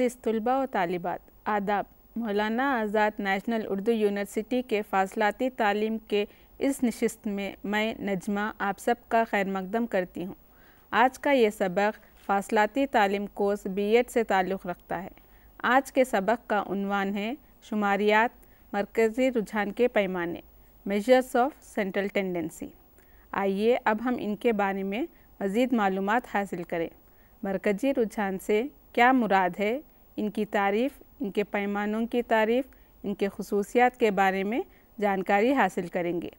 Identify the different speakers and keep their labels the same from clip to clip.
Speaker 1: अजीज़ तलबा और तालिबात आदाब मौलाना आज़ाद नेशनल उर्दू यूनिवर्सिटी के फासलाती तालीम के इस नशस्त में मैं नजमा आप सब का खैर मकदम करती हूँ आज का ये सबक फासलाती तालीम कोर्स बीएड से ताल्लुक़ रखता है आज के सबक का उनवान है शुमारियात मरकज़ी रुझान के पैमाने मेजर्स ऑफ सेंट्रल टेंडेंसी आइए अब हम इनके बारे में मज़ीद मालूम हासिल करें मरकज़ी रुझान से क्या मुराद है इनकी तारीफ़ इनके पैमानों की तारीफ़ इनके खसूसियात के बारे में जानकारी हासिल करेंगे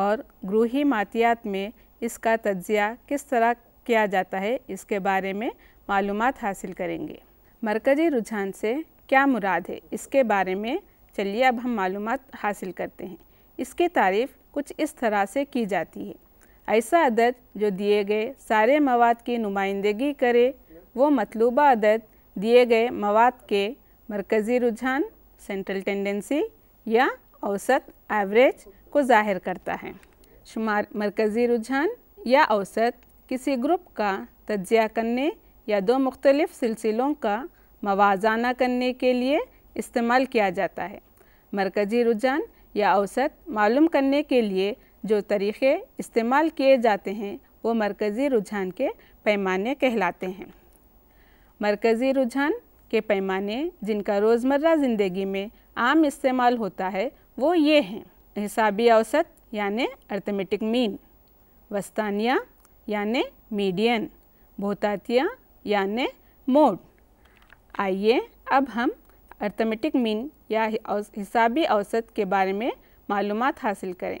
Speaker 1: और ग्रूही मातियात में इसका तज्ज़िया किस तरह किया जाता है इसके बारे में मालूम हासिल करेंगे मरकज़ी रुझान से क्या मुराद है इसके बारे में चलिए अब हम मालूम हासिल करते हैं इसकी तारीफ़ कुछ इस तरह से की जाती है ऐसा अदद जो दिए गए सारे मवाद की नुमाइंदगी करे वो मतलूबा अदद दिए गए मवाद के मरकज़ी रुझान सेंट्रल टेंडेंसी या औसत एवरेज को जाहिर करता है शुमार मरकज़ी रुझान या औसत किसी ग्रुप का तजिया करने या दो मुख्तलिफ़ सिलसिलों का मवाजाना करने के लिए इस्तेमाल किया जाता है मरकज़ी रुझान या औसत मालूम करने के लिए जो तरीक़े इस्तेमाल किए जाते हैं वो मरकज़ी रुझान के पैमाने कहलाते हैं मरकज़ी रुझान के पैमाने जिनका रोज़मर्रा ज़िंदगी में आम इस्तेमाल होता है वो ये हैं हिसाबी औसत यानि अर्थमेटिक मीन वस्तानिया यानि मीडियन भोतातिया यानि मोड आइए अब हम अर्थमेटिक मीन या हिसाबी औसत के बारे में मालूम हासिल करें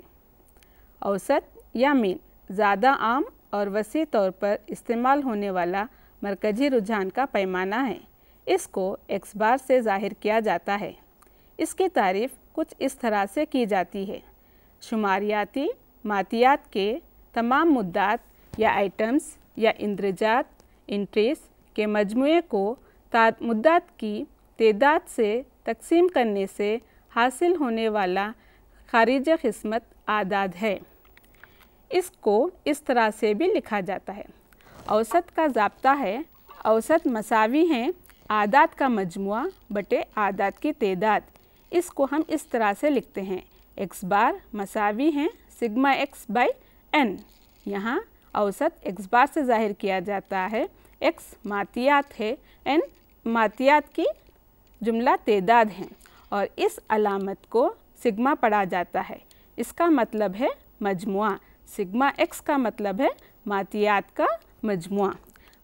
Speaker 1: औसत या मीन ज़्यादा आम और वसी तौर पर इस्तेमाल होने वाला मरकजी रुझान का पैमाना है इसको एक्स बार से जाहिर किया जाता है इसकी तारीफ कुछ इस तरह से की जाती है शुमारियाती मातियात के तमाम मुद्दात या आइटम्स या इंद्रजात इंट्रेस के मजमू को मुद्दात की तदाद से तकसीम करने से हासिल होने वाला खारिज खस्मत आदाद है इसको इस तरह से भी लिखा जाता है औसत का जबता है औसत मसावी हैं आदात का मजमु बटे आदात की तदाद इसको हम इस तरह से लिखते हैं एक्स बार मसावी हैं सिग्मा एक्स बाई एन यहाँ औसत एक्स बार से जाहिर किया जाता है एक्स मातियात है एन मातियात की जुमला तदाद हैं और इस अलामत को सिग्मा पढ़ा जाता है इसका मतलब है मजमु सिग्मा एक्स का मतलब है मातियात का मजमु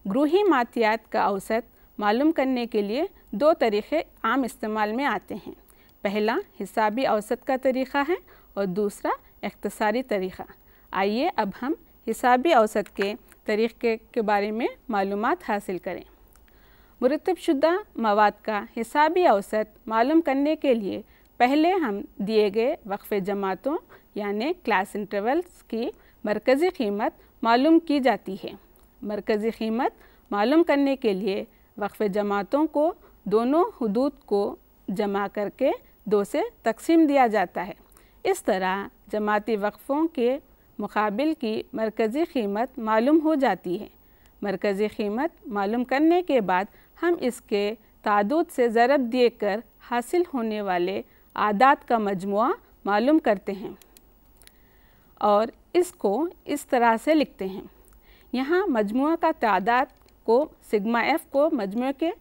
Speaker 1: ग्रूही मातियात का औसत मालूम करने के लिए दो तरीक़े आम इस्तेमाल में आते हैं पहला हिसाबी औसत का तरीक़ा है और दूसरा अख्तसारी तरीक़ा आइए अब हम हिसाबी औसत के तरीक़े के बारे में मालूम हासिल करें मरतबशुदा मवाद का हिसाबी औसत मालूम करने के लिए पहले हम दिए गए वक्फ़ जमातों यानि क्लास इंटरवल्स की मरकज़ी कीमत मालूम की जाती है मरकज़ी कीमत मालूम करने के लिए वक्फ़ जमातों को दोनों हदूद को जमा करके दो से तकसीम दिया जाता है इस तरह जमाती वक्फ़ों के मुकाबिल की मरकज़ी कीमत मालूम हो जाती है मरकज़ी कीमत मालूम करने के बाद हम इसके तादुद से ज़रब देकर कर हासिल होने वाले आदात का मजमु मालूम करते हैं और इसको इस तरह से लिखते हैं यहाँ मजमू का तादाद को सिग्मा एफ़ को मजमू के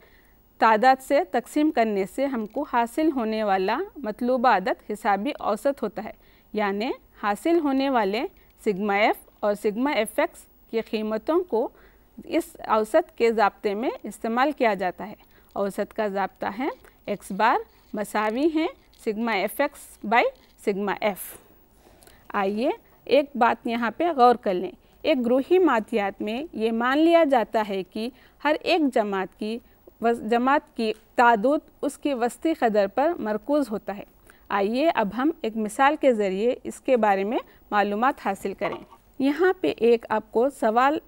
Speaker 1: तादाद से तकसीम करने से हमको हासिल होने वाला मतलूब आदत हिसाबी औसत होता है यानि हासिल होने वाले सिग्मा एफ़ और सिग्मा एफ एक्स की कीमतों को इस औसत के जबते में इस्तेमाल किया जाता है औसत का जबता है एक्स बार मसावी हैं sigma F X by sigma F आइए एक बात यहाँ पे गौर कर लें एक ग्रोही मातियात में ये मान लिया जाता है कि हर एक जमात की जमात की तादुद उसकी वस्ती कदर पर मरकूज़ होता है आइए अब हम एक मिसाल के ज़रिए इसके बारे में मालूम हासिल करें यहाँ पे एक आपको सवाल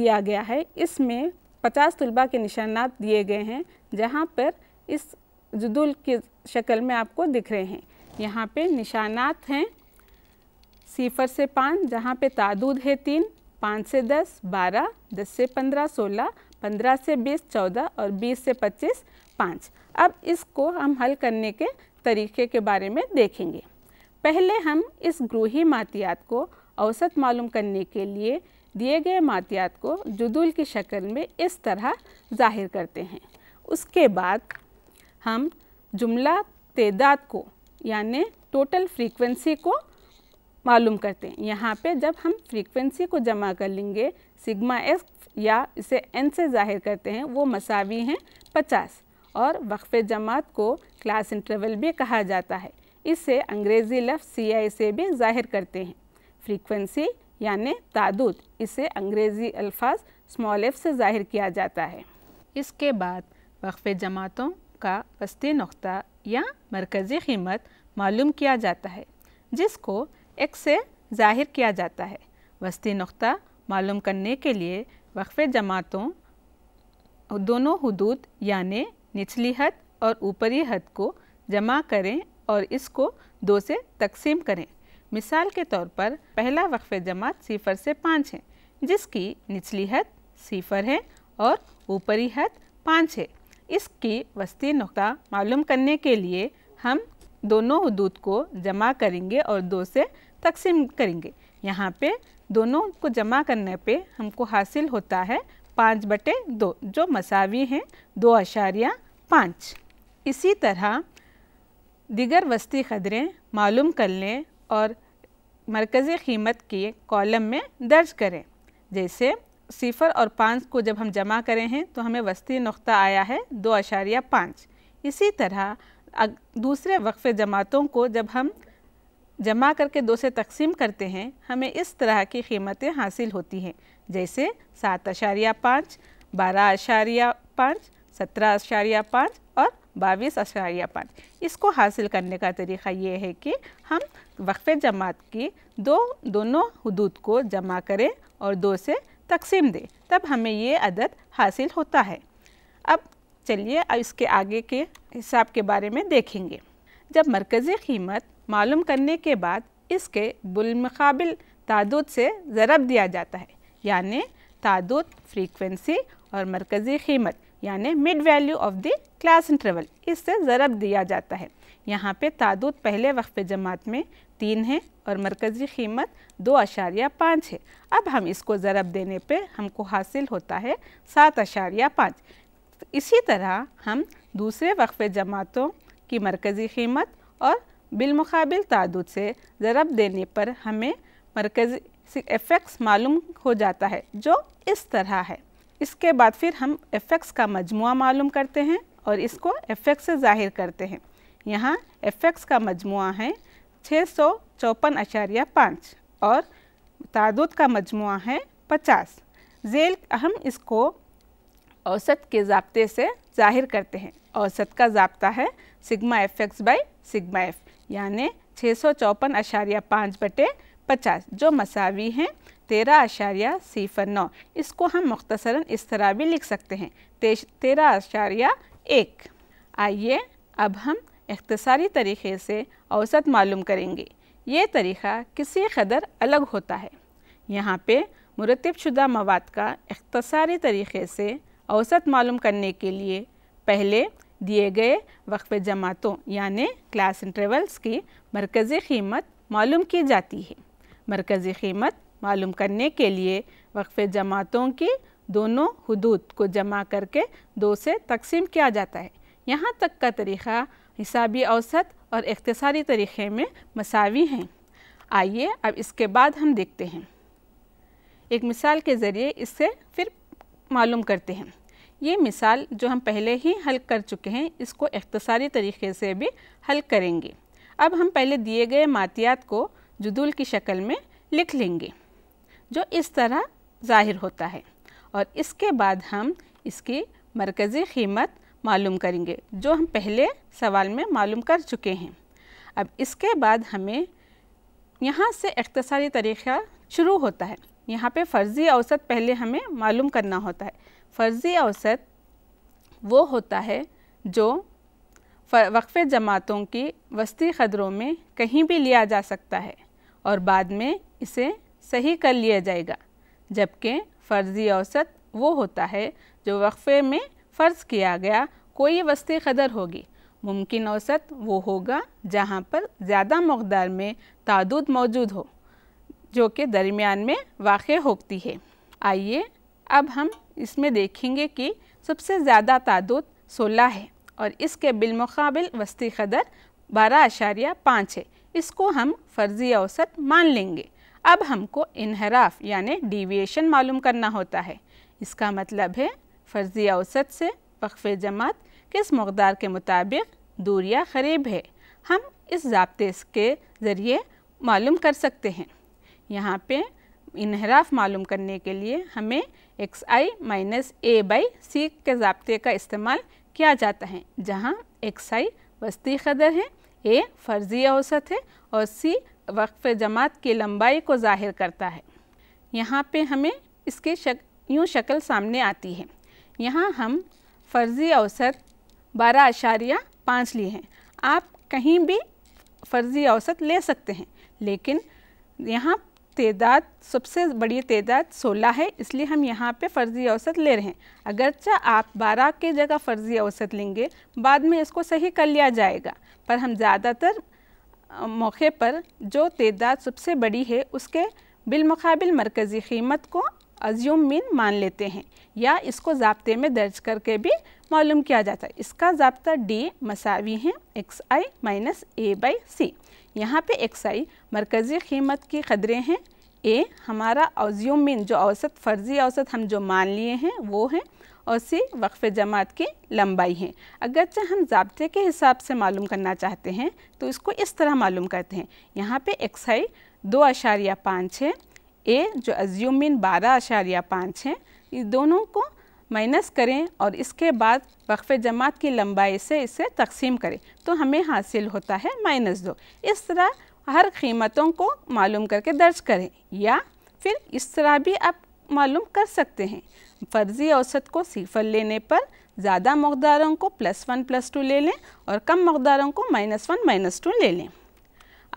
Speaker 1: दिया गया है इसमें पचास तलबा के निशानात दिए गए हैं जहाँ पर इस जदुल की शक्ल में आपको दिख रहे हैं यहाँ पे निशानात हैं सिफ़र से पाँच जहाँ पे तादूद है तीन पाँच से दस बारह दस से पंद्रह सोलह पंद्रह से बीस चौदह और बीस से पच्चीस पाँच अब इसको हम हल करने के तरीके के बारे में देखेंगे पहले हम इस ग्रूही मातियात को औसत मालूम करने के लिए दिए गए मातियात को जुदुल की शक्ल में इस तरह जाहिर करते हैं उसके बाद हम जुमला तदाद को यानि टोटल फ्रीक्वेंसी को मालूम करते हैं यहाँ पे जब हम फ्रीक्वेंसी को जमा कर लेंगे सिग्मा एस या इसे एन से जाहिर करते हैं वो मसावी हैं पचास और वक्फ़ जमात को क्लास इंटरवल भी कहा जाता है इसे अंग्रेज़ी लफ्ज़ सी आई से भी जाहिर करते हैं फ्रीक्वेंसी यानि तादुद इसे अंग्रेज़ी अल्फाज स्मॉल एफ से जाहिर किया जाता है इसके बाद वक्फ़ जमातों का वस्ती नुख्ता या मरकज़ी कीमत मालूम किया जाता है जिसको एक्स से जाहिर किया जाता है वस्ती नुख्ता मालूम करने के लिए वक्फ़ जमातों दोनों हदूद यानि निचली हद और ऊपरी हद को जमा करें और इसको दो से तकसीम करें मिसाल के तौर पर पहला वक्फ़ जमात सिफर से पाँच है जिसकी निचली हद सिफर है और ऊपरी हद पाँच है इसकी वस्ती नुकता मालूम करने के लिए हम दोनों हदूद को जमा करेंगे और दो से तकसीम करेंगे यहाँ पे दोनों को जमा करने पे हमको हासिल होता है पाँच बटे दो जो मसावी हैं दो अशारिया पाँच इसी तरह दिगर वस्ती खदरें मालूम कर लें और मरकज़ी कीमत के कॉलम में दर्ज करें जैसे सिफ़र और पाँच को जब हम जमा करें हैं तो हमें वस्ती नुक़ा आया है दो अशारिया पाँच इसी तरह दूसरे वक्फ़ जमातों को जब हम जमा करके दो से तकसीम करते हैं हमें इस तरह की कीमतें हासिल होती हैं जैसे सात अशारिया पाँच बारह अशारिया पाँच सत्रह अशारिया पाँच और बाईस अशारिया पाँच इसको हासिल करने का तरीक़ा ये है कि हम वक्फ़ जमात की दो दोनों हदूद को जमा करें और दो से तकसीम दें तब हमें ये अदद हासिल होता है अब चलिए इसके आगे के हिसाब के बारे में देखेंगे जब मरकज़ी कीमत मालूम करने के बाद इसके बुलमकबिल तादुद से ज़रब दिया जाता है यानि तादुद फ्रीक्वेंसी और मरकज़ी कीमत यानि mid value of the class interval इससे ज़रब दिया जाता है यहाँ पे तादुद पहले वक्फ जमात में तीन है और मरकज़ी कीमत दो अशारिया पाँच है अब हम इसको ज़रब देने पे हमको हासिल होता है सात अशारिया पाँच इसी तरह हम दूसरे वक्फ़ जमातों की मरकज़ी कीमत और बिलमुकाबिल तदुद से ज़रब देने पर हमें मरकज़ी एफेक्ट्स मालूम हो जाता है जो इस तरह है इसके बाद फिर हम एफ़ेक्स का मजमु मालूम करते हैं और इसको एफेक्ट से ज़ाहिर करते हैं यहाँ एफ़ेक्स का मजमु है छः सौ चौपन अशारिया पाँच और तदुद का मजमु है पचास जेल हम इसको औसत के जबते से जाहिर करते हैं औसत का जबता है sigma F X by sigma F यानि छः सौ चौपन अशारिया पाँच बटे पचास जो मसावी हैं तेरह अशारिया सिफर नौ इसको हम मुख्तसरा इस तरह भी लिख सकते हैं तेरह अशारिया एक आइए अब हम अख्तसारी तरीके से औसत मालूम करेंगे ये तरीक़ा किसी कदर अलग होता है यहाँ पे मुरतब शुदा मवाद का अख्तसारी तरीके से औसत मालूम करने के लिए पहले दिए गए वक्फ जमातों यानि क्लास इंटरवल्स की मरकज़ी कीमत मालूम की जाती है मरकज़ी कीमत मालूम करने के लिए वक्फ जमातों की दोनों हदूद को जमा करके दो से तकसीम किया जाता है यहाँ तक का तरीक़ा हिसाबी औसत और इकतसारी तरीक़े में मसावी हैं आइए अब इसके बाद हम देखते हैं एक मिसाल के ज़रिए इससे फिर मालूम करते हैं ये मिसाल जो हम पहले ही हल कर चुके हैं इसको अख्तसारी तरीके से भी हल करेंगे अब हम पहले दिए गए मातियात को जुदूल की शक्ल में लिख लेंगे जो इस तरह ज़ाहिर होता है और इसके बाद हम इसकी मरकज़ी कीमत मालूम करेंगे जो हम पहले सवाल में मालूम कर चुके हैं अब इसके बाद हमें यहाँ से अख्तसारी तरीक़ा शुरू होता है यहाँ पे फ़र्ज़ी औसत पहले हमें मालूम करना होता है फ़र्ज़ी अवसत वो होता है जो वक्फ़ जमातों की वस्ती ख़दरों में कहीं भी लिया जा सकता है और बाद में इसे सही कर लिया जाएगा जबकि फ़र्ज़ी औसत वो होता है जो वक्फ़े में फ़र्ज़ किया गया कोई वस्ती ख़दर होगी मुमकिन औसत वो होगा जहाँ पर ज़्यादा मकदार में तादुद मौजूद हो जो कि दरमियान में वाक़ होती है आइए अब हम इसमें देखेंगे कि सबसे ज़्यादा तादाद 16 है और इसके बिलमकबिल वस्ती कदर बारह आशारिया पाँच है इसको हम फर्जी औसत मान लेंगे अब हमको इनहराफ यानि डिविएशन मालूम करना होता है इसका मतलब है फर्जी औसत से वक्फ़ जमात किस मकदार के मुताबिक दूरिया करीब है हम इस जबते के ज़रिए मालूम कर सकते हैं यहाँ पे इनहराफ मालूम करने के लिए हमें X I minus A by C के जबते का इस्तेमाल किया जाता है जहाँ एक्स आई वस्ती कदर है ए फर्जी औसत है और सी वक्फ जमात की लंबाई को ज़ाहिर करता है यहाँ पे हमें इसके शक यूँ शक्ल सामने आती है यहाँ हम फर्जी औसत बारह अशारिया पाँच लिए हैं आप कहीं भी फर्जी औसत ले सकते हैं लेकिन यहाँ तदाद सबसे बड़ी तदाद 16 है इसलिए हम यहाँ पे फ़र्ज़ी औसत ले रहे हैं अगरचा आप 12 के जगह फ़र्ज़ी औसत लेंगे बाद में इसको सही कर लिया जाएगा पर हम ज़्यादातर मौके पर जो तदाद सबसे बड़ी है उसके बिलमकबिल मरकज़ी कीमत को अज्यूम मीन मान लेते हैं या इसको जबते में दर्ज करके भी मालूम किया जाता है इसका जबता डी मसावी है X I minus A by C यहाँ पे एक्स आई मरकज़ी कीमत की क़दरें हैं ए हमारा अज्यूम मीन जो औसत फ़र्ज़ी औसत हम जो मान लिए हैं वो हैं और सी वक्फ़ जमात की लंबाई है अगरचे हम जबते के हिसाब से मालूम करना चाहते हैं तो इसको इस तरह मालूम करते हैं यहाँ पे एक्स आई दो अशारिया पाँच है ए जो अज्यूमिन बारह अशारिया पाँच हैं इस दोनों को माइनस करें और इसके बाद वक्फ़ जमात की लंबाई से इसे तकसीम करें तो हमें हासिल होता है माइनस दो इस तरह हर कीमतों को मालूम करके दर्ज करें या फिर इस तरह भी आप मालूम कर सकते हैं फ़र्ज़ी औसत को सिफर लेने पर ज़्यादा मकदारों को प्लस वन प्लस टू ले लें और कम मकदारों को माइनस वन माइनस टू ले लें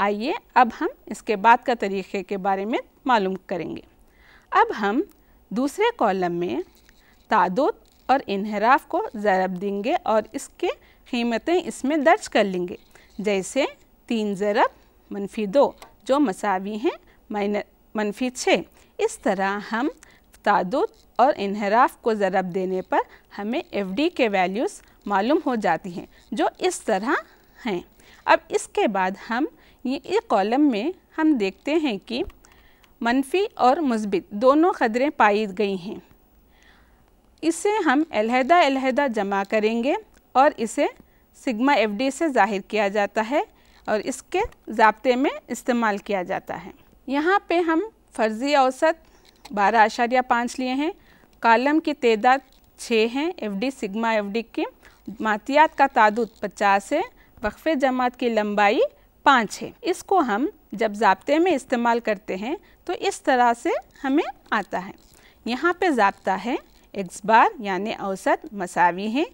Speaker 1: आइए अब हम इसके बाद का तरीक़े के बारे में मालूम करेंगे अब हम दूसरे कॉलम में तादुद और इनहराफ को ज़रब देंगे और इसके कीमतें इसमें दर्ज कर लेंगे जैसे तीन ज़रब मनफी दो जो मसावी हैं माइन मनफी छः इस तरह हम तादुद और इनहराफ को ज़रब देने पर हमें एफ डी के वैल्यूज़ मालूम हो जाती हैं जो इस तरह हैं अब इसके बाद हम ये कॉलम में हम देखते हैं कि मनफी और मुस्बित दोनों ख़दरें पाई गई हैं इसे हम अलहदा अलहदा जमा करेंगे और इसे सिग्मा एफडी से ज़ाहिर किया जाता है और इसके जबते में इस्तेमाल किया जाता है यहाँ पे हम फ़र्ज़ी औसत बारह आशारिया पाँच लिए हैं कॉलम की तदाद छः हैं एफडी सिग्मा एफडी की मातियात का तादुद पचास है वक्फे जमात की लंबाई पाँच है इसको हम जब जबते में इस्तेमाल करते हैं तो इस तरह से हमें आता है यहाँ पे ज़ाबता है एक्स बार यानि औसत मसावी है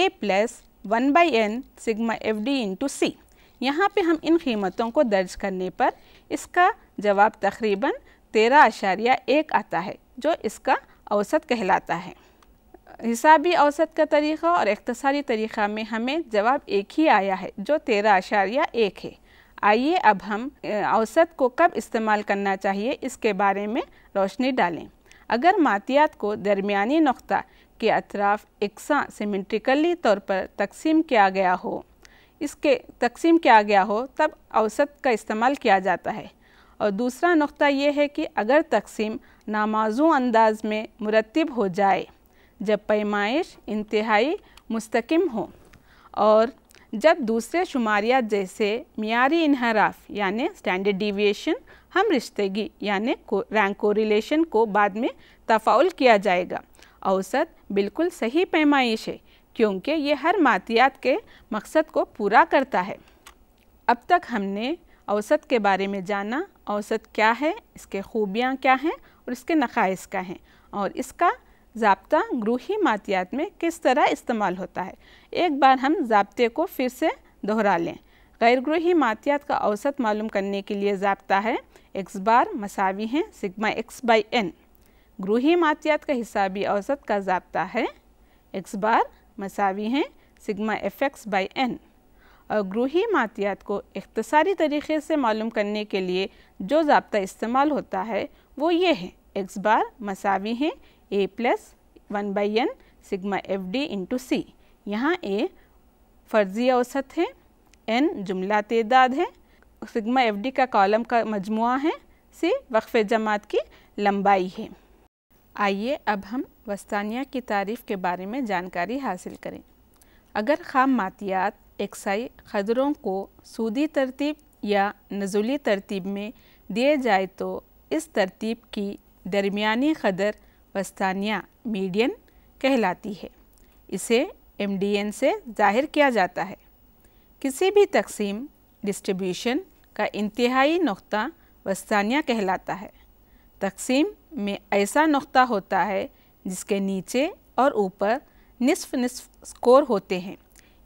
Speaker 1: A plus one by N sigma F D into C यहाँ पर हम इन कीमतों को दर्ज करने पर इसका जवाब तकरीबन तेरह आशारिया एक आता है जो इसका औसत कहलाता है हिसाबी औसत का तरीक़ा और इकतसारी तरीक़ा में हमें जवाब एक ही आया है जो तेरह आशारिया एक है आइए अब हम औसत को कब इस्तेमाल करना चाहिए इसके बारे में रोशनी डालें अगर मातियात को दरमियानी नुक़ा के अतराफ़ एकसा सिमेंट्रिकली तौर पर तकसीम किया गया हो इसके तकसीम किया गया हो तब औसत का इस्तेमाल किया जाता है और दूसरा नुक़ा यह है कि अगर तकसीम नामाजों अंदाज में मुरतब हो जाए जब पैमाइश इंतहाई मुस्तकम हो और जब दूसरे शुमारियात जैसे मीरी इनहराफ यानि स्टैंडर्ड डिविएशन हम रिश्तेगी यानि को, रैंक कोरिलेशन को बाद में तफाउल किया जाएगा औसत बिल्कुल सही पैमाइश है क्योंकि ये हर मातियात के मकसद को पूरा करता है अब तक हमने औसत के बारे में जाना औसत क्या है इसके खूबियाँ क्या हैं और इसके नखाइस क्या हैं और इसका जाप्ता ग्रूही मातियात में किस तरह इस्तेमाल होता है एक बार हम जाप्ते को फिर से दोहरा लें गैर ग्रूही मातियात का औसत मालूम करने के लिए जाप्ता है एक्स बार मसावी हैं सिग्मा एक्स बाई एन ग्रूही मातियात का हिसाबी औसत का जाप्ता है एक्स बार मसावी हैं sigma F X by N और ग्रूही मातियात को इख्तसारी तरीके से मालूम करने के लिए जो जाप्ता इस्तेमाल होता है वो ये है एक्स बार मसावी हैं a plus 1 by n sigma f d into C यहाँ a फर्जी औसत है n जुमला तदाद है सिग्मा एफ डी का कॉलम का मजमु है सी वक्फ़ जमात की लंबाई है आइए अब हम वस्तानिया की तारीफ़ के बारे में जानकारी हासिल करें अगर खाम मातियात एक्साई खदरों को सूदी तरतीब या नजुली तरतीब में दिए जाए तो इस तरतीब की दरमिया खदर वस्तानिया मीडियन कहलाती है इसे एम से जाहिर किया जाता है किसी भी तकसीम डिस्ट्रीब्यूशन का इंतहाई नुक़ा वस्तानिया कहलाता है तकसीम में ऐसा नुक़ा होता है जिसके नीचे और ऊपर निसफ निसफ स्कोर होते हैं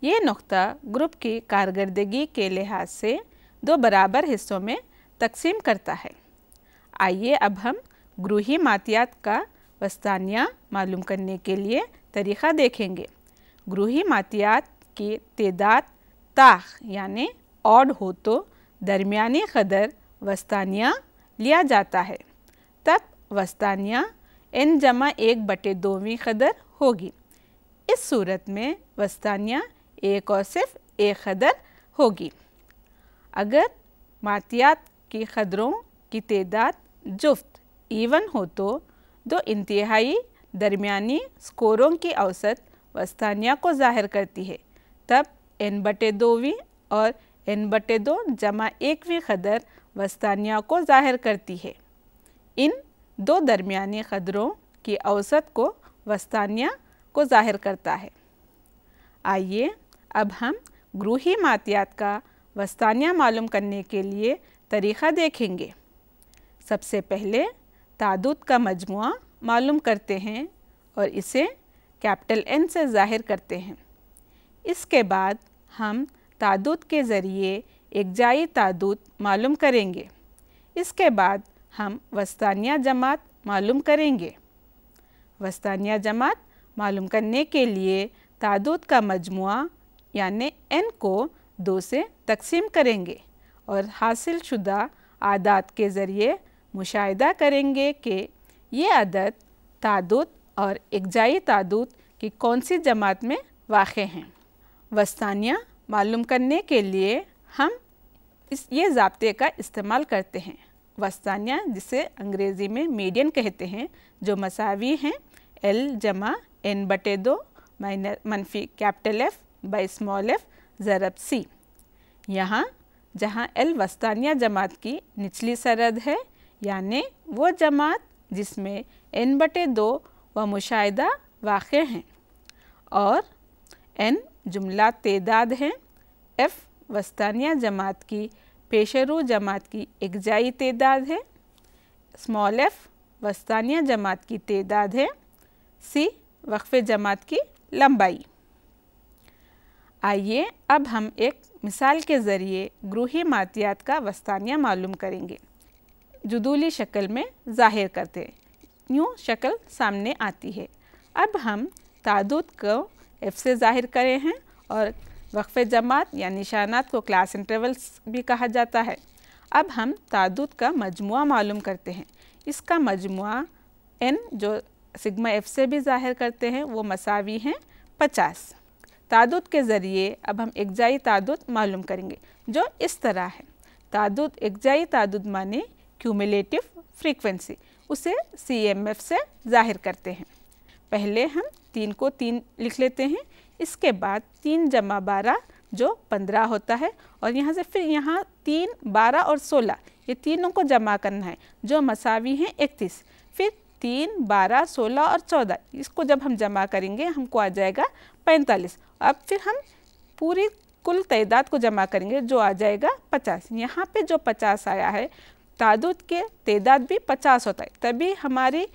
Speaker 1: ये नुक़ा ग्रुप की कारदगी के लिहाज से दो बराबर हिस्सों में तकसीम करता है आइए अब हम ग्रूही मातियात का वस्तानियाँ मालूम करने के लिए तरीक़ा देखेंगे ग्रूही मातियात की तदाद ताख यानि ऑड हो तो दरमिया कदर वस्तानिया लिया जाता है तब वस्तानिया एन जमा एक बटे दोवीं कदर होगी इस सूरत में वस्तानिया एक और सिर्फ एक कदर होगी अगर मातियात की कदरों की तदाद जुफ्त ईवन हो तो दो इंतहाई दरमियानी स्कोरों की औसत वस्तानिया को ज़ाहिर करती है तब एन बटे दोवीं और एन बटे दो जमा एकवीं खदर वस्तानिया को ज़ाहिर करती है इन दो दरमियानी खदरों की औसत को वस्तानिया को ज़ाहिर करता है आइए अब हम ग्रूही मातियात का वस्तानिया मालूम करने के लिए तरीक़ा देखेंगे सबसे पहले तादुद का मजमु मालूम करते हैं और इसे कैपिटल एन से ज़ाहिर करते हैं इसके बाद हम तादुद के ज़रिए एक जाई तादुद मालूम करेंगे इसके बाद हम वस्तानिया जमात मालूम करेंगे वस्तानिया जमात मालूम करने के लिए तादुद का मजमु यानि एन को दो से तकसीम करेंगे और हासिल शुदा आदात के ज़रिए मुशाहिदा करेंगे कि ये अदद तादुत और एकजाई तादुत की कौन सी जमात में वाक़ हैं वस्तानियाँ मालूम करने के लिए हम इस ये जबते का इस्तेमाल करते हैं वस्तानिया जिसे अंग्रेज़ी में मीडियन कहते हैं जो मसावी हैं एल जमा एन बटे दो माइनस मनफी capital F by small F ज़रब सी यहाँ जहाँ एल वस्तानिया जमात की निचली सरहद है यानि वो जमात जिसमें एन बटे दो व मुशाह वाक़ हैं और एन जुमला तदाद हैं एफ़ वस्तानिया जमात की पेशरू जमात की एकजाई तदाद है स्मॉल एफ़ वस्तानिया जमात की तदाद है सी वक्फ़ जमात की लंबाई आइए अब हम एक मिसाल के ज़रिए ग्रूही मातियात का वस्तानिया मालूम करेंगे जुदूली शक्ल में ज़ाहिर करते हैं यूँ शक्ल सामने आती है अब हम तादुद को एफ़ से ज़ाहिर करें हैं और वक्फ़ जमात या निशानात को क्लास इंटरवल्स भी कहा जाता है अब हम तादुद का मजमु मालूम करते हैं इसका मजमु एन जो सिग्मा एफ़ से भी ज़ाहिर करते हैं वो मसावी हैं पचास तादुद के ज़रिए अब हम एकजाई तादुद मालूम करेंगे जो इस तरह है तादुद एकजाई तादुद माने क्यूमुलेटिव फ्रीक्वेंसी उसे सी एम एफ से जाहिर करते हैं पहले हम तीन को तीन लिख लेते हैं इसके बाद तीन जमा बारह जो पंद्रह होता है और यहाँ से फिर यहाँ तीन बारह और सोलह ये तीनों को जमा करना है जो मसावी हैं इकतीस फिर तीन बारह सोलह और चौदह इसको जब हम जमा करेंगे हमको आ जाएगा पैंतालीस अब फिर हम पूरी कुल तदाद को जमा करेंगे जो आ जाएगा पचास यहाँ पे जो पचास आया है तादुद के तदाद भी पचास होता है तभी हमारी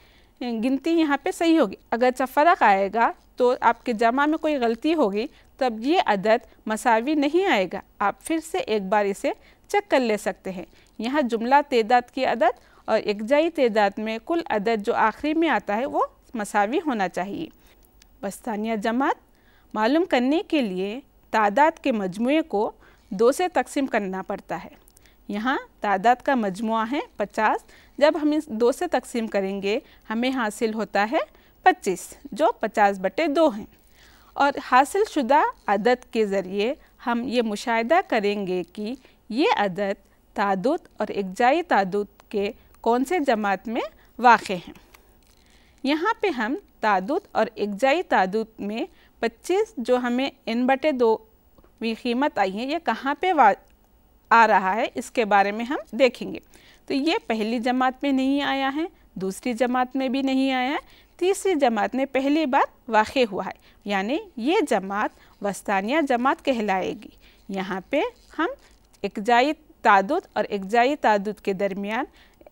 Speaker 1: गिनती यहाँ पे सही होगी अगर फ़र्क आएगा तो आपके जमा में कोई गलती होगी तब ये अदद मसावी नहीं आएगा आप फिर से एक बार इसे चेक कर ले सकते हैं यहाँ जुमला तदाद की अदद और एकजाई तदाद में कुल अदद जो आखिरी में आता है वो मसावी होना चाहिए बस्तानिया जमात मालूम करने के लिए तादाद के मजमू को दो से तकसीम करना पड़ता है यहाँ तादाद का मजमु है पचास जब हम इस दो से तकसीम करेंगे हमें हासिल होता है पच्चीस जो पचास बटे दो हैं और हासिल शुदा अदद के ज़रिए हम ये मुशाहिदा करेंगे कि ये अदद तादुद और एकजाई तादुद के कौन से जमात में वाक़ हैं यहाँ पे हम तादुद और एकजाई तादुद में 25 जो हमें इन बटे दो वी कीमत आई है ये कहाँ पे आ रहा है इसके बारे में हम देखेंगे तो ये पहली जमात में नहीं आया है दूसरी जमात में भी नहीं आया है तीसरी जमात में पहली बार वाक़ हुआ है यानी ये जमात वस्तानिया जमात कहलाएगी यहाँ पे हम एकजाई तादुद और एकजाई तादुद के दरमियान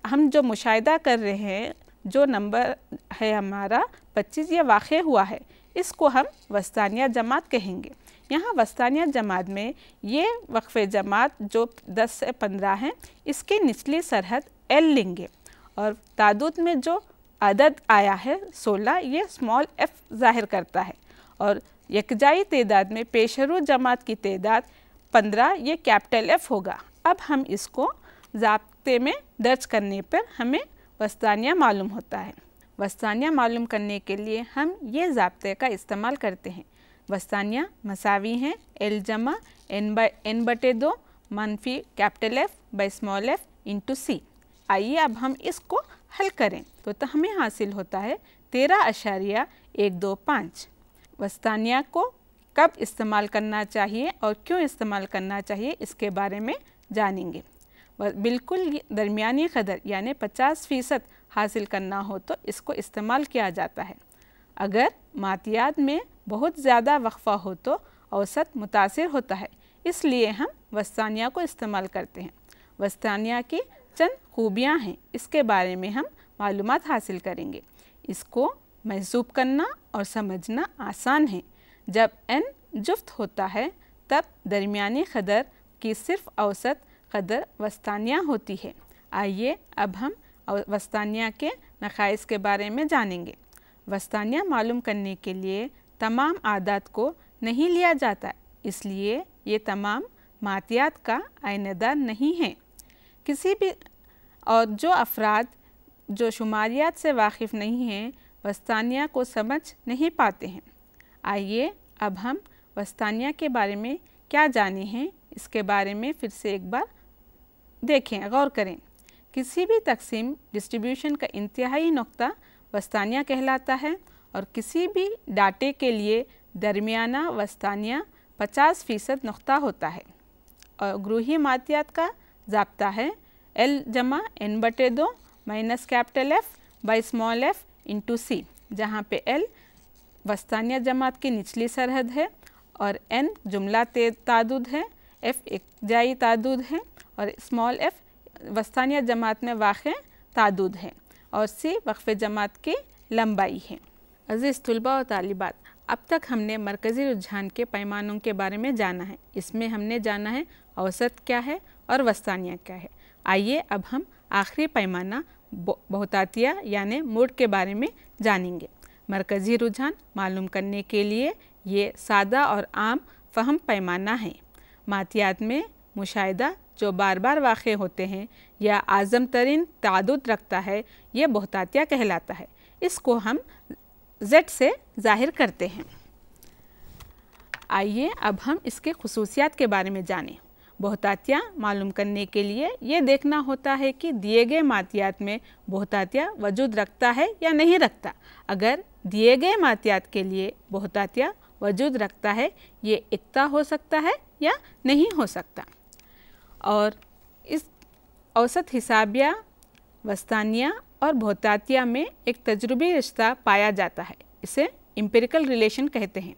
Speaker 1: हम जो मुशाहिदा कर रहे हैं जो नंबर है हमारा 25 ये वाक़ हुआ है इसको हम वस्तानिया जमात कहेंगे यहाँ वस्तानिया जमात में ये वक्फ़ जमात जो 10 से 15 हैं इसकी निचली सरहद एल लेंगे और तादुद में जो अदद आया है 16 ये स्मॉल एफ़ ज़ाहिर करता है और यकजाई तदाद में पेशरू जमात की तदाद 15 ये कैपिटल एफ़ होगा अब हम इसको जबते में दर्ज करने पर हमें वस्तानिया मालूम होता है वस्तानिया मालूम करने के लिए हम ये ज़ाबते का इस्तेमाल करते हैं वस्तानिया मसावी हैं एल जमा एन बाई एन बटे दो मनफी capital F by small F into C आइए अब हम इसको हल करें तो, तो हमें हासिल होता है तेरह अशारिया एक दो पाँच वस्तानिया को कब इस्तेमाल करना चाहिए और क्यों इस्तेमाल करना चाहिए इसके बारे में जानेंगे बिल्कुल दरमिया कदर यानी पचास फ़ीसद हासिल करना हो तो इसको इस्तेमाल किया जाता है अगर मातियात में बहुत ज़्यादा वक्फ़ा हो तो औसत मुतासर होता है इसलिए हम वस्तानिया को इस्तेमाल करते हैं वस्तानिया की चंद खूबियाँ हैं इसके बारे में हम मालूम हासिल करेंगे इसको महसूब करना और समझना आसान है जब एन जुफ्त होता है तब दरमिया कदर की सिर्फ औसत कदर वस्तानिया होती है आइए अब हम वस्तानिया के नखाइस के बारे में जानेंगे वस्तानिया मालूम करने के लिए तमाम आदात को नहीं लिया जाता इसलिए ये तमाम मातियात का आयनदार नहीं है किसी भी और जो अफराद जो शुमारियात से वाकिफ़ नहीं हैं वस्तानिया को समझ नहीं पाते हैं आइए अब हम वस्तानिया के बारे में क्या जाने हैं इसके बारे में फिर से एक बार देखें गौर करें किसी भी तकसीम डिस्ट्रीब्यूशन का इंतहाई नुक्ता वस्तानिया कहलाता है और किसी भी डाटे के लिए दरमियाना वस्तानिया 50 फ़ीसद नुकता होता है और ग्रूही मातियात का जबता है एल जमा एन बटे दो minus capital F by small F into C जहाँ पे एल वस्तानिया जमात की निचली सरहद है और एन जुमला तादुद है एफ़ एक जाई तादुद है और स्मॉल एफ़ वस्तानिया जमात में वाक़ तादुद है और से वक्फ़ जमात के लंबाई है अज़ीज़ तलबा और तालिबात अब तक हमने मरकज़ी रुझान के पैमानों के बारे में जाना है इसमें हमने जाना है औसत क्या है और वस्तानिया क्या है आइए अब हम आखिरी पैमाना बहुतातिया यानि मोड के बारे में जानेंगे मरकज़ी रुझान मालूम करने के लिए ये सादा और आम फहम पैमाना है मातियात में मुशाह जो बार बार वाक़ होते हैं या आज़म तरीन तदुद रखता है यह बहुतातिया कहलाता है इसको हम जेड से ज़ाहिर करते हैं आइए अब हम इसके खसूसियात के बारे में जानें बहुतातिया मालूम करने के लिए ये देखना होता है कि दिए गए मातियात में बहुतातिया वजूद रखता है या नहीं रखता अगर दिए गए मातियात के लिए बहुतातिया वजूद रखता है ये इक्ता हो सकता है या नहीं हो सकता और औसत हिसाबिया वस्तानिया और भोतातिया में एक तजुर्बी रिश्ता पाया जाता है इसे इम्पेरिकल रिलेशन कहते हैं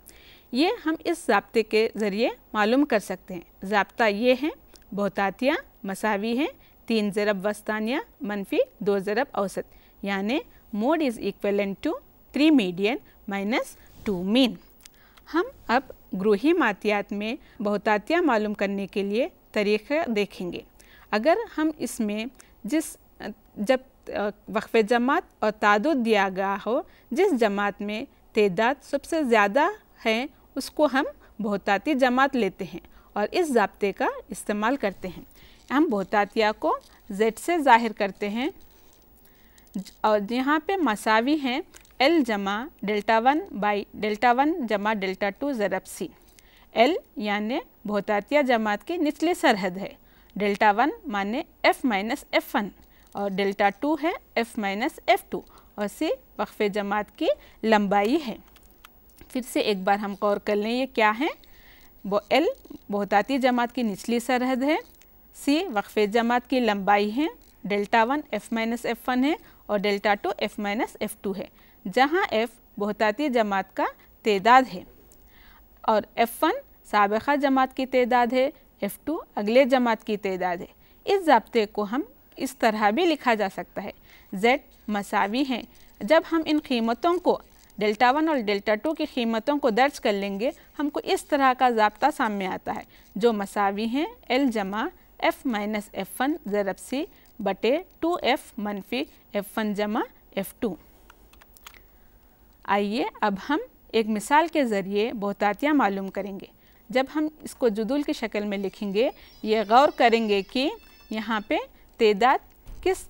Speaker 1: ये हम इस जबते के ज़रिए मालूम कर सकते हैं जबता ये है बहुतातिया मसावी है तीन ज़रब वस्तानिया मनफी दो ज़रब औसत यानि mode is equivalent to three median minus two mean हम अब ग्रोही मातियात में बहुतातिया मालूम करने के लिए तरीक़ा देखेंगे अगर हम इसमें जिस जब वक्फ़ जमात और तादुद दिया गया हो जिस जमात में तदाद सबसे ज़्यादा है उसको हम बहुताती जमात लेते हैं और इस जबते का इस्तेमाल करते हैं हम बहुतातिया को जेड से ज़ाहिर करते हैं और यहाँ पे मसावी हैं एल जमा delta one by delta one जमा डेल्टा टू ज़रब सी एल यानि बहुतातिया जमात की निचली सरहद है डेल्टा वन माने एफ़ माइनस एफ वन और डेल्टा टू है एफ़ माइनस एफ टू और सी वक्फ़ जमात की लंबाई है फिर से एक बार हम गौर कर लें ये क्या है वो एल बहुताती जमात की निचली सरहद है सी वक्फ़ जमात की लंबाई है delta one F minus F one है और delta two F minus F two है जहाँ एफ़ बहुताती जमात का तदाद है और एफ वन सबक़ा जमात की तदाद है एफ़ टू अगले जमात की तदाद है इस जबते को हम इस तरह भी लिखा जा सकता है Z मसावी हैं जब हम इन कीमतों को डेल्टा वन और डेल्टा टू की कीमतों को दर्ज कर लेंगे हमको इस तरह का जबता सामने आता है जो मसावी हैं एल जमा एफ़ माइनस एफ वन ज़रब सी बटे टू एफ़ मनफी एफ वन जमा एफ़ टू आइए अब हम एक मिसाल के ज़रिए बहुतातियाँ मालूम करेंगे जब हम इसको जुदूल की शक्ल में लिखेंगे ये गौर करेंगे कि यहाँ पे तदाद किस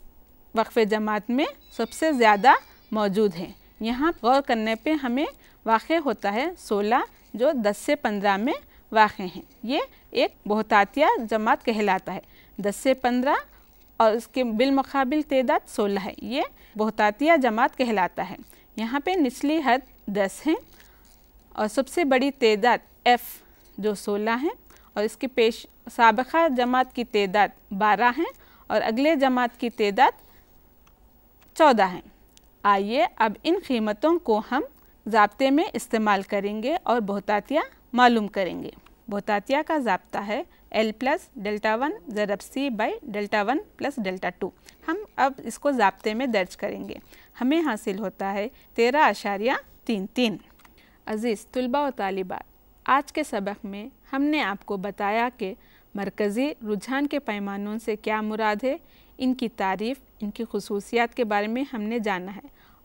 Speaker 1: वक्फ़ जमात में सबसे ज़्यादा मौजूद है यहाँ गौर करने पे हमें वाक़ होता है सोलह जो दस से पंद्रह में वाक़ हैं ये एक बहुतातिया जमात कहलाता है दस से पंद्रह और इसके बिलमकबिल तदाद सोलह है ये बहुतातिया जमात कहलाता है यहाँ पे निचली हद दस है और सबसे बड़ी तदाद एफ़ जो सोलह हैं और इसकी पेश सबका जमात की तदाद बारह हैं और अगले जमात की तदाद चौदह हैं आइए अब इन कीमतों को हम जबते में इस्तेमाल करेंगे और बहुतातिया मालूम करेंगे बहुतातिया का जबता है एल प्लस डेल्टा वन ज़रब C by delta one plus delta two हम अब इसको जबते में दर्ज करेंगे हमें हासिल होता है तेरह आशारिया तीन तीन अज़ीज़ तलबा व तालिबा आज के सबक में हमने आपको बताया कि मरकज़ी रुझान के पैमानों से क्या मुराद है इनकी तारीफ़ इनकी खसूसियात के बारे में हमने जाना है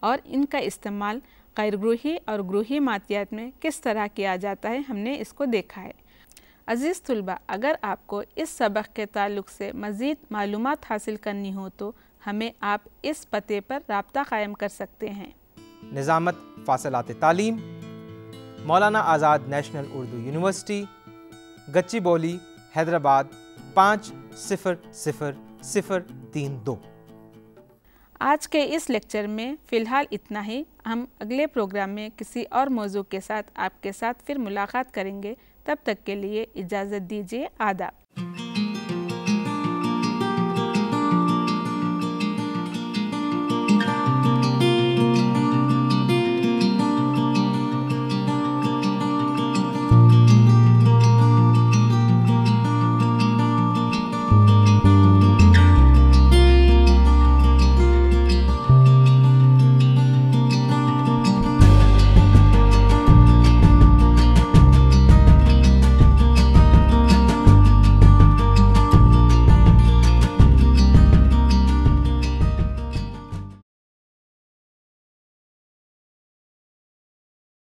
Speaker 1: और इनका इस्तेमाल गैरग्रूही और ग्रूही मातियात में किस तरह किया जाता है हमने इसको देखा है अज़ीज़ तलबा अगर आपको इस सबक के ताल्लुक से मज़ीद मालूम हासिल करनी हो तो हमें आप इस पते पर रबता क़ायम कर सकते हैं निज़ामत फासलात तालीम मौलाना आज़ाद नेशनल उर्दू यूनिवर्सिटी गच्ची बोली हैदराबाद पाँच सिफर सिफर सिफर तीन दो आज के इस लेक्चर में फ़िलहाल इतना ही हम अगले प्रोग्राम में किसी और मौजू के साथ आपके साथ फिर मुलाकात करेंगे तब तक के लिए इजाज़त दीजिए आदाब